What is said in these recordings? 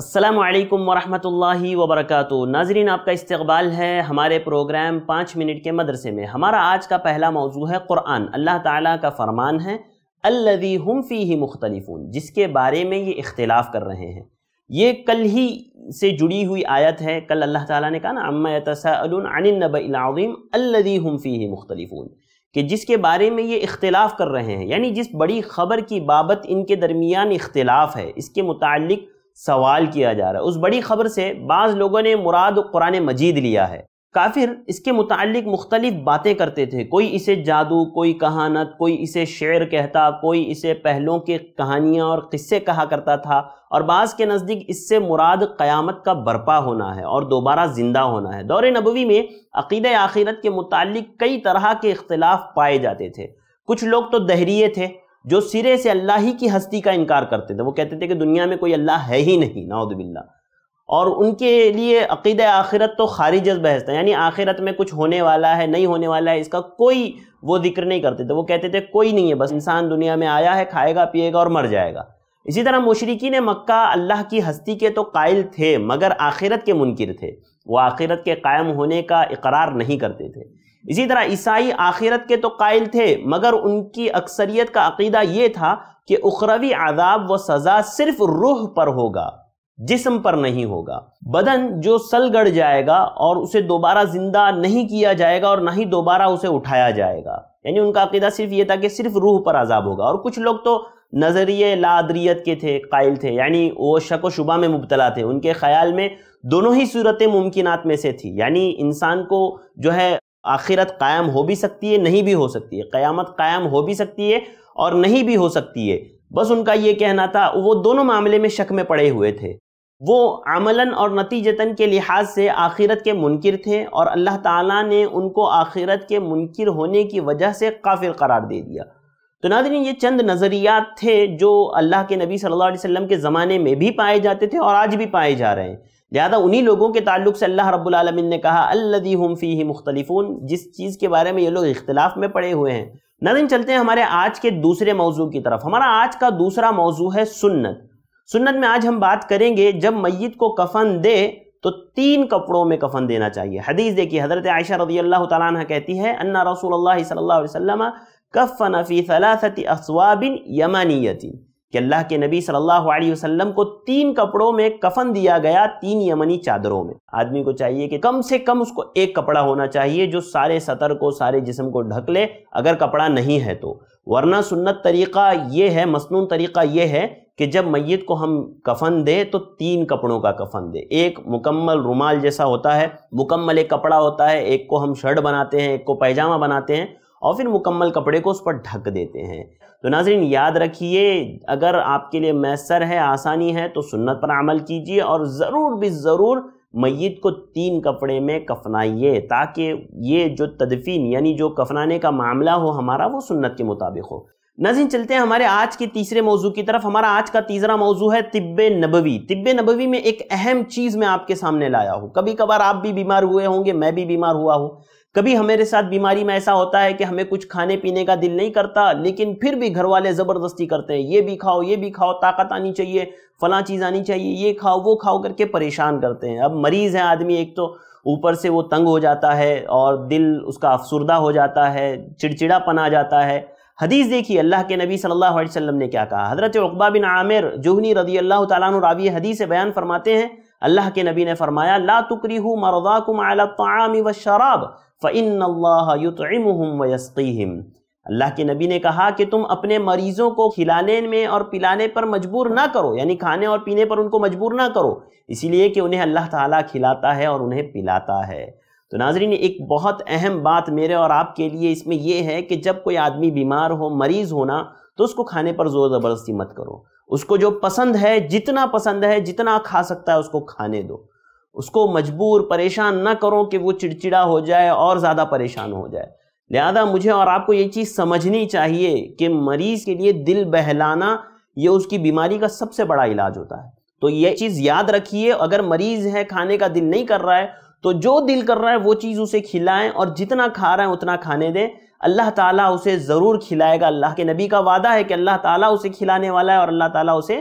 असलकम वरहमल वबरक नाजरीन आपका इस्तबाल है हमारे प्रोग्राम पाँच मिनट के मदरसे में हमारा आज का पहला मौजू है क़ुरान अल्लाह ताला का फ़रमान है अल्लदी हम फ़ी ही मुख्तलिफ़ून जिसके बारे में ये इख्तलाफ कर रहे हैं ये कल ही से जुड़ी हुई आयत है कल अल्लाह ताला ने कहा ना अम्मा तसनबीम अल्लदी हम फ़ी ही मुख्तलिफ़ून कि जिसके बारे में ये इख्तलाफ कर रहे हैं यानी जिस बड़ी ख़बर की बाबत इनके दरमियान इख्तलाफ है इसके मुतक़ सवाल किया जा रहा है उस बड़ी खबर से बाज़ लोगों ने मुराद कुरान मजीद लिया है काफिर इसके मुतालिक मुख्तलिफ बातें करते थे कोई इसे जादू कोई कहानत कोई इसे शेर कहता कोई इसे पहलों की कहानियाँ और किस्से कहा करता था और बाज़ के नज़दीक इससे मुराद क़यामत का बर्पा होना है और दोबारा ज़िंदा होना है दौर नबवी में अकीद आखिरत के मुतालिक कई तरह के इख्तलाफ पाए जाते थे कुछ लोग तो दहरिए थे जो सिरे से अल्लाह ही की हस्ती का इनकार करते थे वो कहते थे कि दुनिया में कोई अल्लाह है ही नहीं नाउदबिल्ला और उनके लिए अकीद आखिरत तो खारिज बहस था यानी आखिरत में कुछ होने वाला है नहीं होने वाला है इसका कोई वो जिक्र नहीं करते थे वो कहते थे कोई नहीं है बस इंसान दुनिया में आया है खाएगा पिएगा और मर जाएगा इसी तरह मुशरकिन मक्का अल्लाह की हस्ती के तो कायल थे मगर आखिरत के मुनकर थे वो आखिरत के कायम होने का इकरार नहीं करते थे इसी तरह ईसाई आखिरत के तो कायल थे मगर उनकी अक्सरियत का अकीदा ये था कि उखरवी आदाब व सज़ा सिर्फ रूह पर होगा जिसम पर नहीं होगा बदन जो सल गड़ जाएगा और उसे दोबारा ज़िंदा नहीं किया जाएगा और ना ही दोबारा उसे उठाया जाएगा यानी उनका अकीदा सिर्फ ये था कि सिर्फ रूह पर आज़ाब होगा और कुछ लोग तो नज़रिए लादरीत के थे कायल थे यानी वो शक व शुबा में मुबतला थे उनके ख्याल में दोनों ही सूरतें मुमकिनात में से थी यानी इंसान को जो है आखिरत कायम हो भी सकती है नहीं भी हो सकती है क़यामत कायम हो भी सकती है और नहीं भी हो सकती है बस उनका ये कहना था वो दोनों मामले में शक में पड़े हुए थे वो अमलन और नतीजतन के लिहाज से आखिरत के मुनकर थे और अल्लाह ताला ने उनको आखिरत के मुनकर होने की वजह से काफ़िल करार दे दिया तो नादरी ये चंद नज़रियात थे जो अल्लाह के नबी सल्लल्लाहु अलैहि वसल्लम के ज़माने में भी पाए जाते थे और आज भी पाए जा रहे हैं लिहाजा उन्हीं लोगों के ताल्लुक से अल्लाह रब्लम ने कहा अल्लदी हम फ़ी ही मुख्तलिफून जिस चीज़ के बारे में ये लोग इख्तलाफ में पड़े हुए हैं नदिन चलते हैं हमारे आज के दूसरे मौजू की तरफ हमारा आज का दूसरा मौजू है सुन्नत सुन्नत में आज हम बात करेंगे जब मैत को कफन दे तो तीन कपड़ों में कफन देना चाहिए हदीस देखिए हज़रत आयशा रदी अल्लाह तह कहती है अन्ना रसूल सल्ला वसलम कफ़न फ़ी सलासती असवाबिन यमानियतिन कि अल्लाह के नबी सल्लल्लाहु अलैहि वसल्लम को तीन कपड़ों में कफन दिया गया तीन यमनी चादरों में आदमी को चाहिए कि कम से कम उसको एक कपड़ा होना चाहिए जो सारे सतर को सारे जिसम को ढक ले अगर कपड़ा नहीं है तो वरना सुन्नत तरीक़ा ये है मसनून तरीक़ा ये है कि जब मैत को हम कफन दें तो तीन कपड़ों का कफन दें एक मुकम्मल रुमाल जैसा होता है मुकम्मल एक कपड़ा होता है एक को हम शर्ट बनाते हैं एक को पैजामा बनाते हैं और फिर मुकम्मल कपड़े को उस पर ढक देते हैं तो नाजरीन याद रखिए अगर आपके लिए मैसर है आसानी है तो सुन्नत पर अमल कीजिए और ज़रूर भी ज़रूर मैत को तीन कपड़े में कफनाइए ताकि ये जो तदफीन यानी जो कफनाने का मामला हो हमारा वो सुन्नत के मुताबिक हो नाजिन चलते हैं हमारे आज के तीसरे मौजू की तरफ हमारा आज का तीसरा मौजू है तिब्ब नबवी तिब्ब नबवी में एक अहम चीज़ मैं आपके सामने लाया हूँ कभी कभार आप भी बीमार हुए होंगे मैं भी बीमार हुआ हूँ कभी हमारे साथ बीमारी में ऐसा होता है कि हमें कुछ खाने पीने का दिल नहीं करता लेकिन फिर भी घर वाले ज़बरदस्ती करते हैं ये भी खाओ ये भी खाओ ताकत आनी चाहिए फला चीज़ आनी चाहिए ये खाओ वो खाओ करके परेशान करते हैं अब मरीज़ है आदमी एक तो ऊपर से वो तंग हो जाता है और दिल उसका अफसरदा हो जाता है चिड़चिड़ापन आ जाता है हदीस देखिए अल्लाह के नबी सल्लल्लाहु अलैहि वसल्लम ने क्या कहा हज़रत उकबा बिन आमिर जोहनी रदी अल्लाह ताली रावी हदीस बयान फरमाते हैं अल्लाह के नबी ने फरमाया ला हूँ मरदा कुम आलामी व शराब फ़िन युतम अल्लाह के नबी ने कहा कि तुम अपने मरीजों को खिलाने में और पिलाने पर मजबूर ना करो यानी खाने और पीने पर उनको मजबूर ना करो इसीलिए कि उन्हें अल्लाह ताला खिलाता है और उन्हें पिलाता है तो नाजरीन एक बहुत अहम बात मेरे और आपके लिए इसमें यह है कि जब कोई आदमी बीमार हो मरीज़ होना तो उसको खाने पर ज़ोर ज़बरदस्ती मत करो उसको जो पसंद है जितना पसंद है जितना खा सकता है उसको खाने दो उसको मजबूर परेशान ना करो कि वो चिड़चिड़ा हो जाए और ज़्यादा परेशान हो जाए लिहाजा मुझे और आपको ये चीज़ समझनी चाहिए कि मरीज़ के लिए दिल बहलाना ये उसकी बीमारी का सबसे बड़ा इलाज होता है तो ये चीज़ याद रखिए अगर मरीज़ है खाने का दिल नहीं कर रहा है तो जो दिल कर रहा है वो चीज़ उसे खिलाएं और जितना खा रहा है उतना खाने दें अल्लाह ताला उसे ज़रूर खिलाएगा अल्लाह के नबी का वादा है कि अल्लाह ताला उसे खिलाने वाला है और अल्लाह ताला उसे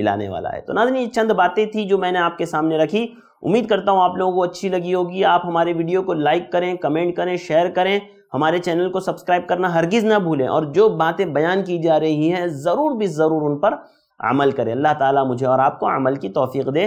पिलाने वाला है तो ना ये चंद बातें थी जो मैंने आपके सामने रखी उम्मीद करता हूँ आप लोगों को अच्छी लगी होगी आप हमारे वीडियो को लाइक करें कमेंट करें शेयर करें हमारे चैनल को सब्सक्राइब करना हरगिज़ ना भूलें और जो बातें बयान की जा रही हैं ज़रूर भी ज़रूर उन पर अमल करें अल्लाह ताला मुझे और आपको अमल की तोफ़ी दे